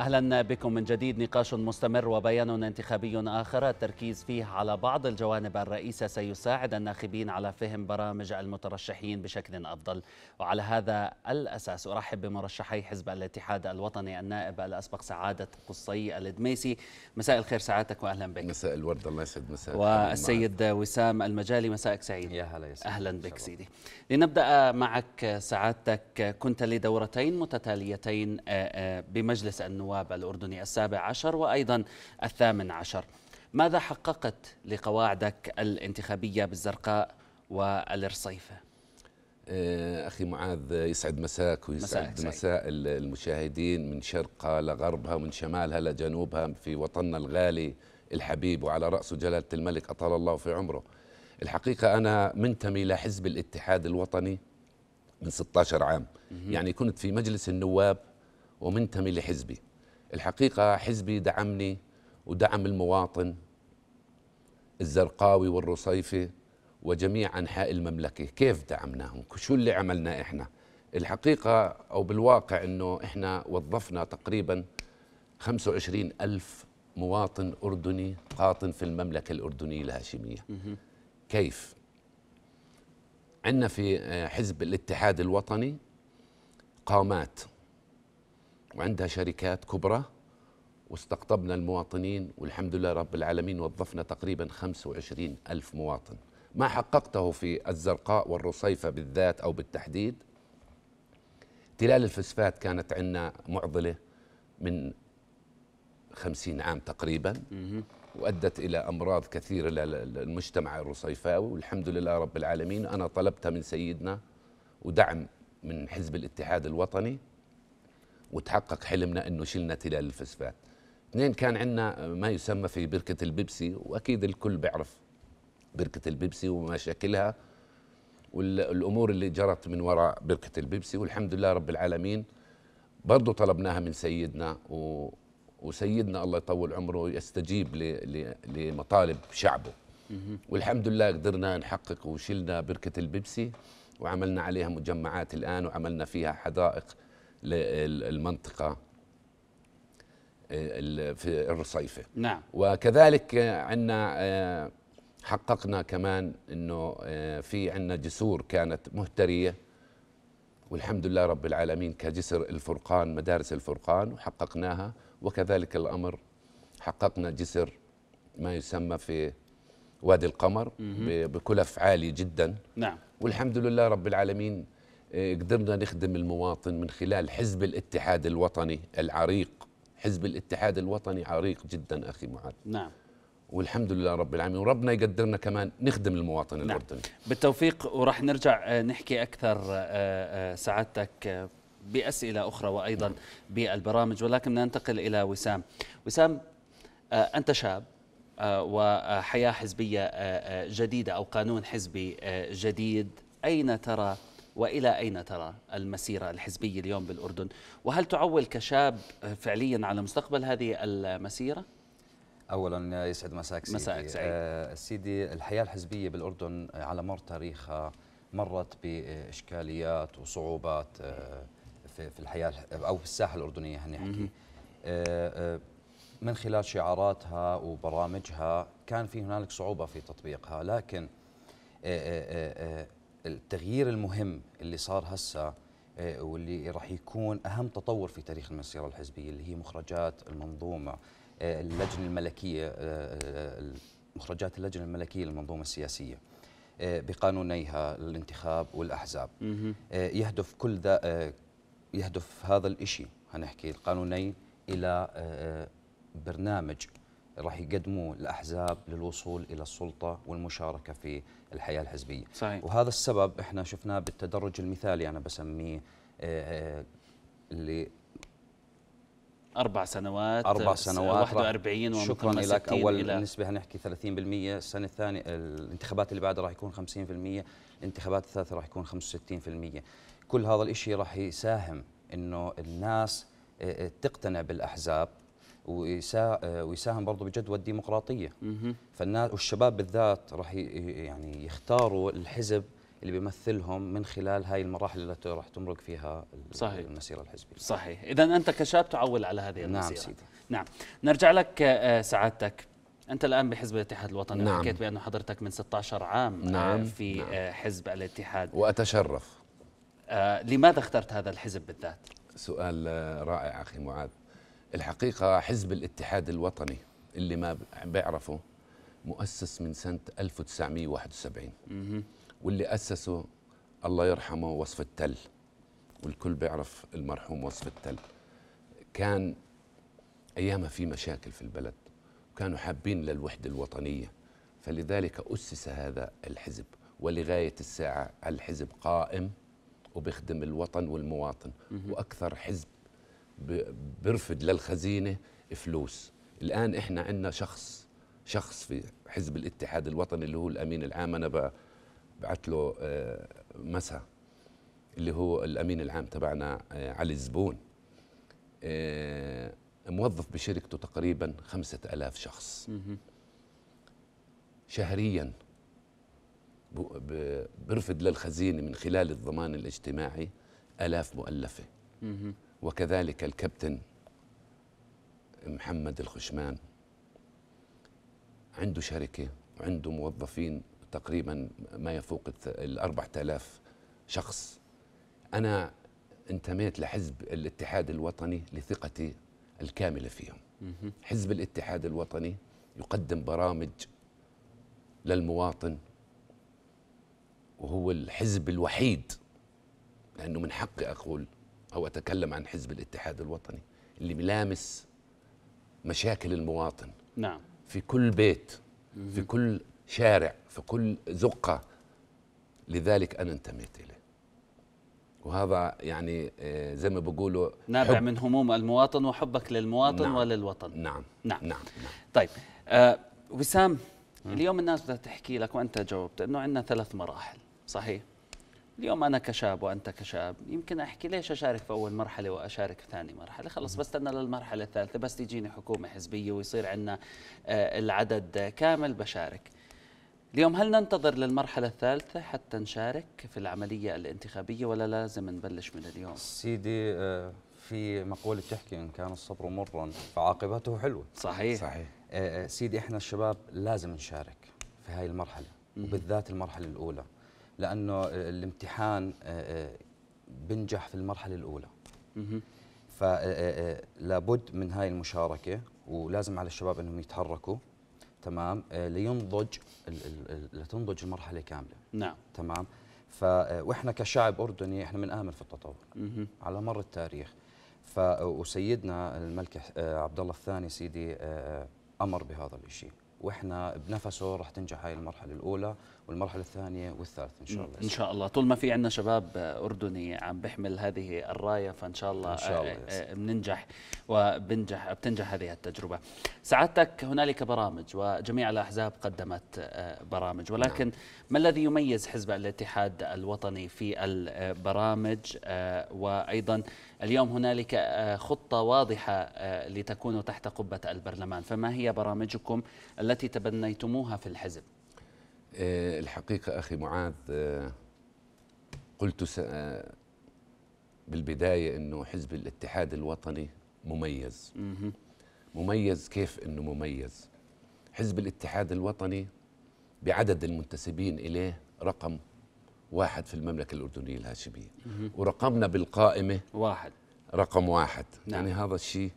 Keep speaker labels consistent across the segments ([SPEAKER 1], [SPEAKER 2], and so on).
[SPEAKER 1] أهلا بكم من جديد نقاش مستمر وبيان انتخابي آخر التركيز فيه على بعض الجوانب الرئيسة سيساعد الناخبين على فهم برامج المترشحين بشكل أفضل وعلى هذا الأساس أرحب بمرشحي حزب الاتحاد الوطني النائب الأسبق سعادة قصي الدميسي مساء الخير سعادتك وأهلا بك مساء الورد الله يسعد مساء والسيد وسام المجالي مساءك سعيد يا هلا يا سيدي أهلا بك سيدي لنبدأ معك سعادتك كنت لدورتين متتاليتين آه، آه، بمجلس النواب النواب الأردني السابع عشر وأيضا الثامن عشر ماذا حققت لقواعدك الانتخابية بالزرقاء والرصيفة؟
[SPEAKER 2] آه، أخي معاذ يسعد مساك ويسعد مساء, مساء المشاهدين من شرقها لغربها ومن شمالها لجنوبها في وطننا الغالي الحبيب وعلى رأسه جلالة الملك أطال الله في عمره الحقيقة أنا منتمي لحزب الاتحاد الوطني من 16 عام يعني كنت في مجلس النواب ومنتمي لحزبي الحقيقة حزبي دعمني ودعم المواطن الزرقاوي والرصيفة وجميع أنحاء المملكة كيف دعمناهم شو اللي عملنا إحنا الحقيقة أو بالواقع أنه إحنا وظفنا تقريبا 25 ألف مواطن أردني قاطن في المملكة الأردنية الهاشمية كيف؟ عندنا في حزب الاتحاد الوطني قامات وعندها شركات كبرى واستقطبنا المواطنين والحمد لله رب العالمين وظفنا تقريبا 25 ألف مواطن ما حققته في الزرقاء والرصيفة بالذات أو بالتحديد تلال الفسفات كانت عندنا معضلة من خمسين عام تقريبا وأدت إلى أمراض كثيرة للمجتمع الرصيفاوي والحمد لله رب العالمين أنا طلبتها من سيدنا ودعم من حزب الاتحاد الوطني وتحقق حلمنا انه شلنا تلال الفسفات اثنين كان عندنا ما يسمى في بركه البيبسي واكيد الكل بيعرف بركه البيبسي ومشاكلها والامور اللي جرت من وراء بركه البيبسي والحمد لله رب العالمين برضه طلبناها من سيدنا و وسيدنا الله يطول عمره يستجيب لمطالب شعبه والحمد لله قدرنا نحقق وشلنا بركه البيبسي وعملنا عليها مجمعات الان وعملنا فيها حدائق للمنطقة آه، في الرصيفة نعم وكذلك عندنا آه، حققنا كمان انه آه، في عندنا جسور كانت مهتريه والحمد لله رب العالمين كجسر الفرقان مدارس الفرقان وحققناها وكذلك الامر حققنا جسر ما يسمى في وادي القمر بكلف عالي جدا نعم والحمد لله رب العالمين إيه، قدرنا نخدم المواطن من خلال حزب الاتحاد الوطني العريق حزب الاتحاد الوطني عريق جدا أخي معاذ نعم والحمد لله رب العالمين وربنا يقدرنا كمان نخدم المواطن نعم. الأردني بالتوفيق وراح نرجع آه، نحكي أكثر آه،
[SPEAKER 1] آه، سعادتك بأسئلة أخرى وأيضا نعم. بالبرامج ولكن ننتقل إلى وسام وسام أنت شاب وحياة حزبية جديدة أو قانون حزبي جديد أين ترى والى اين ترى المسيره الحزبيه اليوم بالاردن؟ وهل تعول كشاب فعليا
[SPEAKER 3] على مستقبل هذه المسيره؟ اولا يسعد مساك سيدي مساك سعيد. آه سيدي الحياه الحزبيه بالاردن على مر تاريخها مرت باشكاليات وصعوبات آه، في, الحياه او في الساحه الاردنيه هنحكي آه، آه، من خلال شعاراتها وبرامجها كان في هنالك صعوبه في تطبيقها لكن التغيير المهم اللي صار هسه آه، واللي راح يكون اهم تطور في تاريخ المسيره الحزبيه اللي هي مخرجات المنظومه آه، اللجنه الملكيه آه، مخرجات اللجنه الملكيه للمنظومه السياسيه بقانونيها الانتخاب والاحزاب يهدف كل ذا يهدف هذا الإشي هنحكي القانونين الى برنامج راح يقدموا الاحزاب للوصول الى السلطه والمشاركه في الحياه الحزبيه. صحيح. وهذا السبب احنا شفناه بالتدرج المثالي انا بسميه آه، آه، اللي أربع سنوات أربع سنوات 41 شكرا لك أول نسبة هنحكي 30% السنة الثانية الانتخابات اللي بعدها راح يكون 50% الانتخابات الثالثة راح يكون 65% كل هذا الإشي راح يساهم أنه الناس آه، تقتنع بالأحزاب آه، ويساهم برضه بجدوى الديمقراطيه فالناس والشباب بالذات راح يعني يختاروا الحزب اللي بيمثلهم من خلال هاي المراحل التي راح تمرق فيها صحيح. المسيره الحزبيه صحيح اذا انت كشاب تعول على هذه نعم المسيره
[SPEAKER 1] نعم سيدي نعم نرجع لك آه، آه، سعادتك انت الان بحزب الاتحاد الوطني نعم. حكيت بانه حضرتك من 16 عام نعم. في نعم. حزب الاتحاد
[SPEAKER 2] واتشرف لماذا اخترت هذا الحزب بالذات سؤال رائع اخي معاذ الحقيقة حزب الاتحاد الوطني اللي ما بيعرفه مؤسس من سنة 1971 واللي أسسه الله يرحمه وصف التل والكل بيعرف المرحوم وصف التل كان أيامها في مشاكل في البلد وكانوا حابين للوحدة الوطنية فلذلك أسس هذا الحزب ولغاية الساعة الحزب قائم وبيخدم الوطن والمواطن وأكثر حزب بيرفد للخزينه فلوس الان احنا عندنا شخص شخص في حزب الاتحاد الوطني اللي هو الامين العام انا بعت له آه، مسا اللي هو الامين العام تبعنا آه، علي الزبون آه، موظف بشركته تقريبا خمسة ألاف شخص شهريا بيرفد للخزينة من خلال الضمان الاجتماعي ألاف مؤلفة وكذلك الكابتن محمد الخشمان عنده شركة وعنده موظفين تقريبا ما يفوق الأربع آلاف شخص أنا انتميت لحزب الاتحاد الوطني لثقتي الكاملة فيهم حزب الاتحاد الوطني يقدم برامج للمواطن وهو الحزب الوحيد لأنه من حقي أقول أو أتكلم عن حزب الاتحاد الوطني اللي ملامس مشاكل المواطن نعم في كل بيت في كل شارع في كل زقة لذلك أنا انتميت إليه وهذا يعني آه، زي ما بقوله نابع من
[SPEAKER 1] هموم المواطن وحبك للمواطن نعم وللوطن نعم نعم نعم, نعم. طيب آه وسام اليوم الناس بدها تحكي لك وانت جاوبت انه عندنا ثلاث مراحل صحيح اليوم انا كشاب وانت كشاب يمكن احكي ليش اشارك في اول مرحله واشارك في ثاني مرحله خلص بستنى للمرحله الثالثه بس تجيني حكومه حزبيه ويصير عندنا آه، العدد كامل بشارك اليوم هل ننتظر للمرحلة الثالثة حتى نشارك في العملية الانتخابية ولا
[SPEAKER 3] لازم نبلش من اليوم؟ سيدي آه، في مقولة تحكي إن كان الصبر مرا فعاقبته حلوة صحيح صحيح آه، سيدي إحنا الشباب لازم نشارك في هاي المرحلة وبالذات المرحلة الأولى لانه الامتحان آه، آه، بنجح في المرحله الاولى فلابد آه، من هاي المشاركه ولازم على الشباب انهم يتحركوا تمام لينضج لتنضج المرحله كامله نعم تمام ف واحنا كشعب اردني احنا بنآمن في التطور على مر التاريخ ف وسيدنا الملك عبد الله الثاني سيدي امر بهذا الشيء واحنا بنفسه رح تنجح هاي المرحله الاولى والمرحله الثانيه والثالثه ان شاء الله ان شاء
[SPEAKER 1] الله طول ما في عندنا شباب اردني عم بحمل هذه الرايه فان شاء الله, إن شاء الله بننجح وبنجح بتنجح هذه التجربه سعادتك هنالك برامج وجميع الاحزاب قدمت آه، برامج نعم. ولكن ما الذي يميز حزب الاتحاد الوطني في البرامج آه، وايضا اليوم هنالك آه، خطة واضحة آه، لتكون تحت قبة البرلمان فما هي برامجكم التي تبنيتموها في الحزب؟
[SPEAKER 2] آه، الحقيقة أخي معاذ قلت بالبداية أنه حزب الاتحاد الوطني مميز مميز كيف أنه مميز حزب الاتحاد الوطني بعدد المنتسبين إليه رقم واحد في المملكة الأردنية الهاشمية ورقمنا بالقائمة واحد رقم واحد نعم. يعني هذا الشيء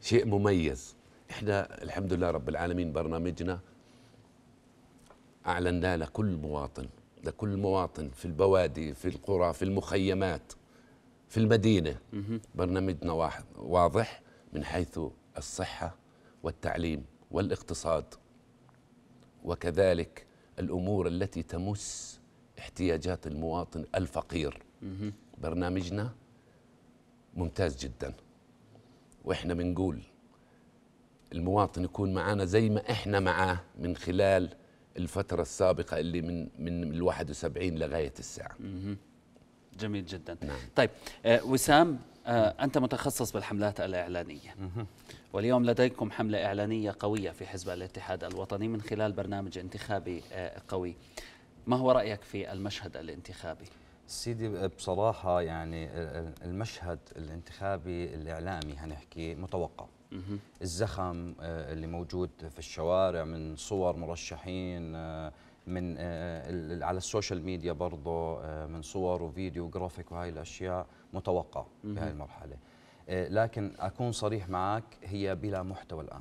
[SPEAKER 2] شيء مميز احنا الحمد لله رب العالمين برنامجنا أعلننا لكل مواطن لكل مواطن في البوادي في القرى في المخيمات في المدينة برنامجنا واحد واضح من حيث الصحة والتعليم والاقتصاد وكذلك الأمور التي تمس احتياجات المواطن الفقير برنامجنا ممتاز جدا واحنا بنقول المواطن يكون معنا زي ما احنا معاه من خلال الفترة السابقة اللي من من ال 71 لغاية الساعة. جميل جدا. نعم. طيب آه وسام آه انت متخصص بالحملات الاعلانية.
[SPEAKER 1] واليوم لديكم حملة إعلانية قوية في حزب الاتحاد الوطني من خلال برنامج انتخابي
[SPEAKER 3] آه، قوي ما هو رأيك في المشهد الانتخابي؟ سيدي بصراحة يعني المشهد الانتخابي الإعلامي هنحكي متوقع الزخم آه، اللي موجود في الشوارع من صور مرشحين آه، من آه، على السوشيال ميديا برضه من صور وفيديو وجرافيك وهي الأشياء متوقع بهاي المرحلة لكن أكون صريح معك هي بلا محتوى الآن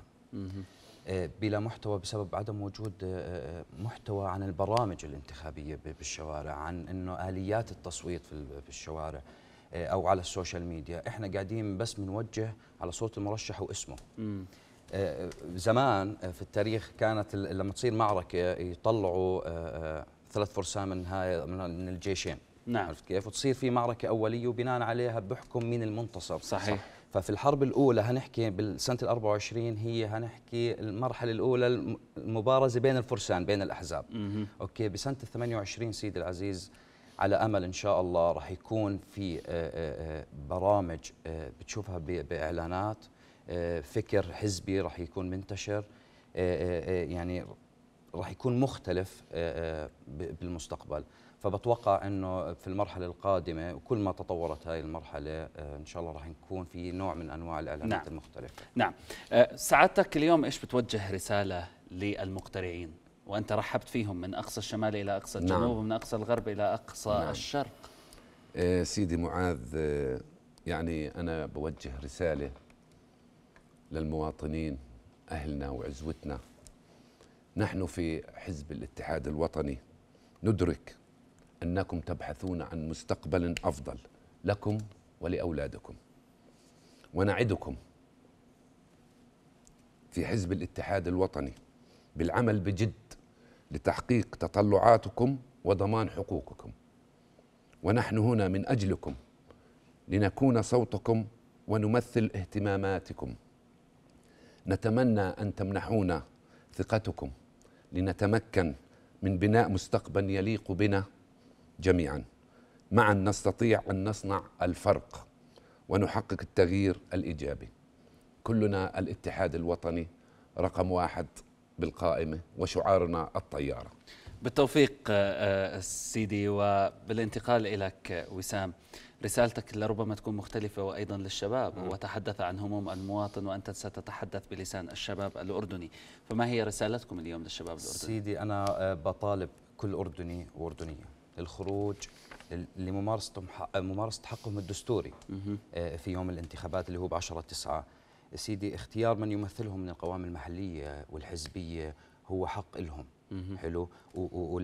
[SPEAKER 3] آه، بلا محتوى بسبب عدم وجود آه، آه، محتوى عن البرامج الانتخابيه بالشوارع عن انه اليات التصويت في الشوارع او على السوشيال ميديا احنا قاعدين بس بنوجه على صوره المرشح واسمه م. زمان في التاريخ كانت لما تصير معركه يطلعوا ثلاث فرسان من هاي من الجيشين نعم عرفت كيف وتصير في معركه اوليه وبناء عليها بحكم مين المنتصر صحيح صح. ففي الحرب الاولى هنحكي بالسنه ال24 هي هنحكي المرحله الاولى المبارزه بين الفرسان بين الاحزاب مه. اوكي بسنه ال28 سيدي العزيز على امل ان شاء الله راح يكون في آه، آه، آه، برامج بتشوفها باعلانات فكر حزبي راح يكون منتشر يعني راح يكون مختلف بالمستقبل فبتوقع انه في المرحله القادمه وكل ما تطورت هاي المرحله آه، ان شاء الله راح نكون في نوع من انواع الاعلانات نعم. المختلفه نعم آه، سعادتك اليوم ايش بتوجه رساله للمقترعين وانت رحبت
[SPEAKER 1] فيهم من اقصى الشمال الى اقصى نعم. الجنوب نعم. ومن اقصى الغرب الى اقصى نعم. الشرق
[SPEAKER 2] آه، سيدي معاذ يعني انا بوجه رساله للمواطنين اهلنا وعزوتنا نحن في حزب الاتحاد الوطني ندرك انكم تبحثون عن مستقبل افضل لكم ولاولادكم ونعدكم في حزب الاتحاد الوطني بالعمل بجد لتحقيق تطلعاتكم وضمان حقوقكم ونحن هنا من اجلكم لنكون صوتكم ونمثل اهتماماتكم نتمنى ان تمنحونا ثقتكم لنتمكن من بناء مستقبل يليق بنا جميعا معا نستطيع ان نصنع الفرق ونحقق التغيير الايجابي كلنا الاتحاد الوطني رقم واحد بالقائمه وشعارنا الطياره
[SPEAKER 1] بالتوفيق آه، آه، سيدي وبالانتقال إليك وسام رسالتك لربما تكون مختلفة وأيضا للشباب وتحدث عن هموم المواطن وأنت
[SPEAKER 3] ستتحدث بلسان الشباب الأردني فما هي رسالتكم اليوم للشباب الأردني؟ سيدي أنا آه، بطالب كل أردني وأردنية الخروج لممارسة ممارسة حقهم الدستوري آه، في يوم الانتخابات اللي هو ب 10 9 سيدي اختيار من يمثلهم من القوام المحلية والحزبية هو حق لهم حلو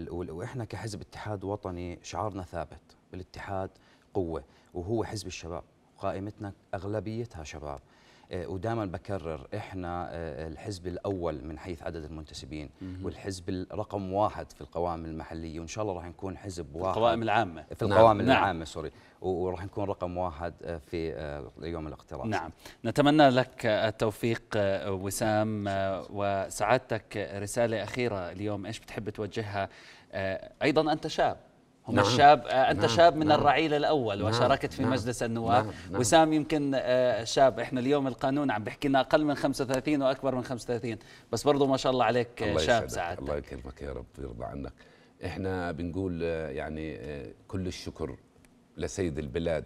[SPEAKER 3] واحنا كحزب اتحاد وطني شعارنا ثابت بالاتحاد قوة وهو حزب الشباب قائمتنا أغلبيتها شباب آه، ودائما بكرر احنا آه، الحزب الاول من حيث عدد المنتسبين والحزب الرقم واحد في القوائم المحليه وان شاء الله راح نكون حزب واحد في القوائم العامه في القوائم نعم. العامه سوري وراح نكون رقم واحد آه، في يوم الاقتراع نعم
[SPEAKER 1] نتمنى لك التوفيق وسام وسعادتك رساله اخيره اليوم ايش بتحب توجهها ايضا انت شاب هم نعم. الشاب آه، انت نعم. شاب من نعم. الرعيل الاول نعم. وشاركت في نعم. مجلس نعم. النواب نعم. نعم. وسام يمكن آه، شاب احنا اليوم القانون عم بيحكي لنا اقل من 35 واكبر من 35 بس برضه ما شاء الله عليك آه، الله شاب سعد
[SPEAKER 2] الله يكرمك يا رب ويرضى عنك احنا بنقول يعني كل الشكر لسيد البلاد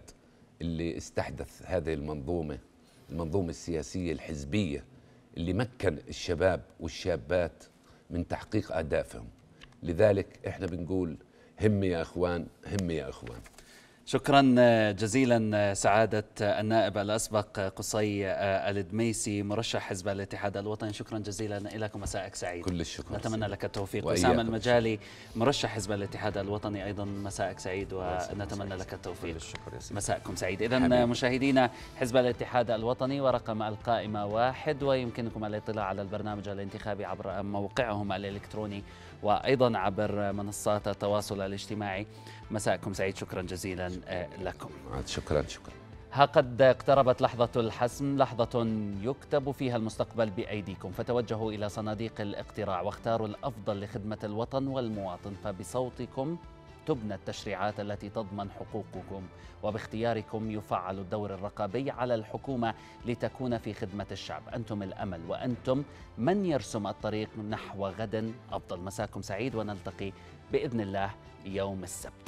[SPEAKER 2] اللي استحدث هذه المنظومه المنظومه السياسيه الحزبيه اللي مكن الشباب والشابات من تحقيق اهدافهم لذلك احنا بنقول همي يا أخوان همي يا أخوان شكرا
[SPEAKER 1] جزيلا سعادة النائب الأسبق قصي آه، الدميسي مرشح حزب الاتحاد الوطني شكرا جزيلا لكم مساءك سعيد كل الشكر نتمنى لك التوفيق وسام المجالي مرشح حزب الاتحاد الوطني أيضا مساءك سعيد ونتمنى لك التوفيق كل الشكر يا سيدي. مساءكم سعيد إذا مشاهدينا حزب الاتحاد الوطني ورقم القائمة واحد ويمكنكم الاطلاع على البرنامج الانتخابي عبر موقعهم الإلكتروني وأيضا عبر منصات التواصل الاجتماعي مساءكم سعيد شكرا جزيلا آه،
[SPEAKER 2] لكم شكرا شكرا
[SPEAKER 1] ها قد اقتربت لحظة الحسم لحظة يكتب فيها المستقبل بأيديكم فتوجهوا إلى صناديق الاقتراع واختاروا الأفضل لخدمة الوطن والمواطن فبصوتكم تبنى التشريعات التي تضمن حقوقكم وباختياركم يفعل الدور الرقابي على الحكومة لتكون في خدمة الشعب أنتم الأمل وأنتم من يرسم الطريق نحو غد أفضل مساكم سعيد ونلتقي بإذن الله يوم السبت